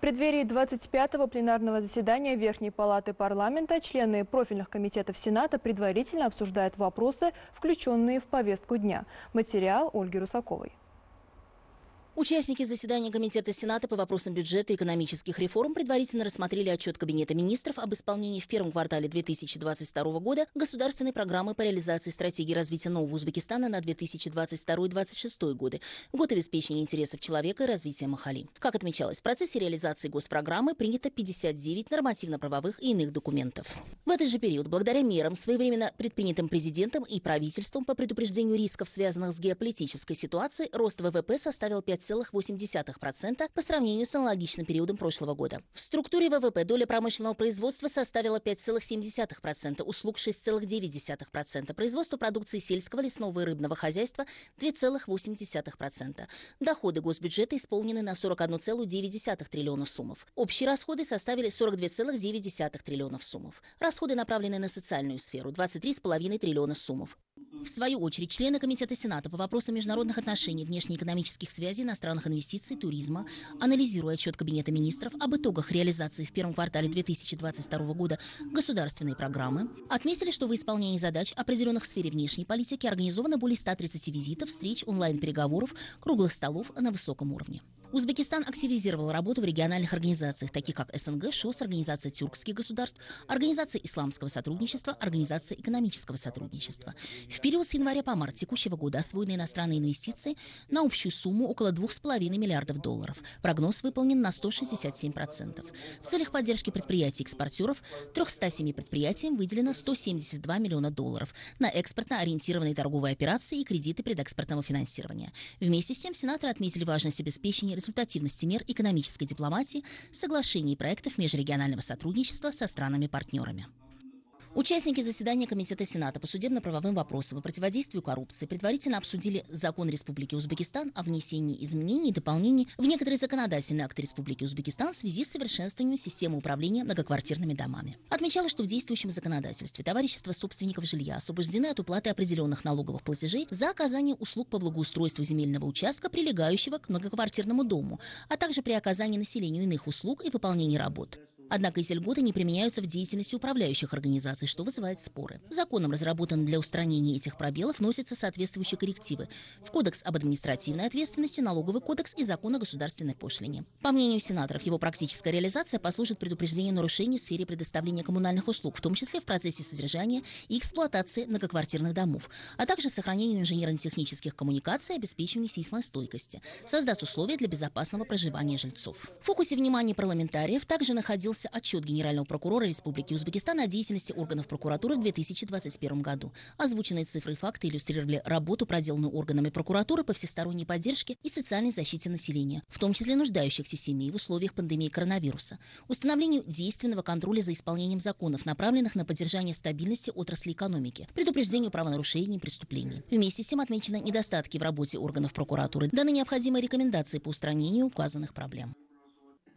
преддверии 25-го пленарного заседания Верхней Палаты Парламента члены профильных комитетов Сената предварительно обсуждают вопросы, включенные в повестку дня. Материал Ольги Русаковой. Участники заседания Комитета Сената по вопросам бюджета и экономических реформ предварительно рассмотрели отчет Кабинета министров об исполнении в первом квартале 2022 года государственной программы по реализации стратегии развития Нового Узбекистана на 2022-2026 годы, год обеспечения интересов человека и развития Махали. Как отмечалось, в процессе реализации госпрограммы принято 59 нормативно-правовых и иных документов. В этот же период, благодаря мерам, своевременно предпринятым президентом и правительством по предупреждению рисков, связанных с геополитической ситуацией, рост ВВП составил 5 5,8% по сравнению с аналогичным периодом прошлого года. В структуре ВВП доля промышленного производства составила 5,7%, услуг 6,9%, производство продукции сельского, лесного и рыбного хозяйства 2,8%. Доходы госбюджета исполнены на 41,9 триллиона суммов. Общие расходы составили 42,9 триллионов суммов. Расходы направлены на социальную сферу – 23,5 триллиона суммов. В свою очередь, члены Комитета Сената по вопросам международных отношений, внешнеэкономических связей, иностранных инвестиций, туризма, анализируя отчет Кабинета министров об итогах реализации в первом квартале 2022 года государственной программы, отметили, что в исполнении задач, определенных в сфере внешней политики, организовано более 130 визитов, встреч, онлайн-переговоров, круглых столов на высоком уровне. Узбекистан активизировал работу в региональных организациях, таких как СНГ, ШОС, Организация тюркских государств, Организация исламского сотрудничества, Организация экономического сотрудничества. В период с января по март текущего года освоены иностранные инвестиции на общую сумму около 2,5 миллиардов долларов. Прогноз выполнен на 167%. В целях поддержки предприятий-экспортеров 307 предприятиям выделено 172 миллиона долларов на экспортно-ориентированные торговые операции и кредиты предэкспортного финансирования. Вместе с тем сенаторы отметили важность обеспечения результативности мер экономической дипломатии, соглашений и проектов межрегионального сотрудничества со странами-партнерами. Участники заседания Комитета Сената по судебно-правовым вопросам и противодействию коррупции предварительно обсудили закон Республики Узбекистан о внесении изменений и дополнений в некоторые законодательные акты Республики Узбекистан в связи с совершенствованием системы управления многоквартирными домами. Отмечалось, что в действующем законодательстве товарищество собственников жилья освобождены от уплаты определенных налоговых платежей за оказание услуг по благоустройству земельного участка, прилегающего к многоквартирному дому, а также при оказании населению иных услуг и выполнении работ. Однако эти льготы не применяются в деятельности управляющих организаций, что вызывает споры. Законом, разработанным для устранения этих пробелов, вносятся соответствующие коррективы в Кодекс об административной ответственности, Налоговый кодекс и Закон о государственной пошлине. По мнению сенаторов, его практическая реализация послужит предупреждению нарушений в сфере предоставления коммунальных услуг, в том числе в процессе содержания и эксплуатации многоквартирных домов, а также сохранению инженерно-технических коммуникаций и обеспечению сейсмостойкости, создаст условия для безопасного проживания жильцов. В фокусе внимания парламентариев также находился состоялся отчет Генерального прокурора Республики Узбекистан о деятельности органов прокуратуры в 2021 году. Озвученные цифры и факты иллюстрировали работу, проделанную органами прокуратуры по всесторонней поддержке и социальной защите населения, в том числе нуждающихся семей в условиях пандемии коронавируса, установлению действенного контроля за исполнением законов, направленных на поддержание стабильности отрасли экономики, предупреждению правонарушений и преступлений. Вместе с тем отмечены недостатки в работе органов прокуратуры, даны необходимые рекомендации по устранению указанных проблем.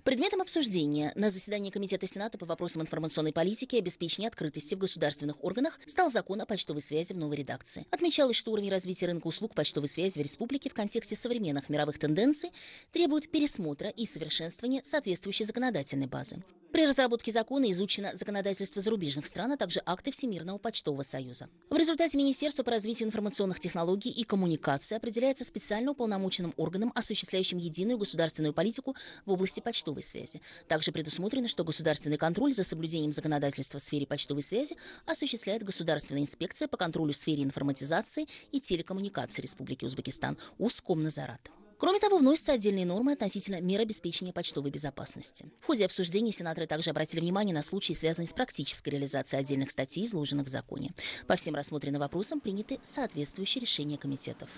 Предметом обсуждения на заседании Комитета Сената по вопросам информационной политики и обеспечения открытости в государственных органах стал закон о почтовой связи в новой редакции. Отмечалось, что уровень развития рынка услуг почтовой связи в республике в контексте современных мировых тенденций требует пересмотра и совершенствования соответствующей законодательной базы. При разработке закона изучено законодательство зарубежных стран, а также акты Всемирного почтового союза. В результате Министерство по развитию информационных технологий и коммуникации определяется специально уполномоченным органом, осуществляющим единую государственную политику в области почтовой почтовой связи. Также предусмотрено, что государственный контроль за соблюдением законодательства в сфере почтовой связи осуществляет Государственная инспекция по контролю в сфере информатизации и телекоммуникации Республики Узбекистан УСКОМ-Назарат. Кроме того, вносятся отдельные нормы относительно мер обеспечения почтовой безопасности. В ходе обсуждения сенаторы также обратили внимание на случаи, связанные с практической реализацией отдельных статей, изложенных в законе. По всем рассмотренным вопросам приняты соответствующие решения комитетов.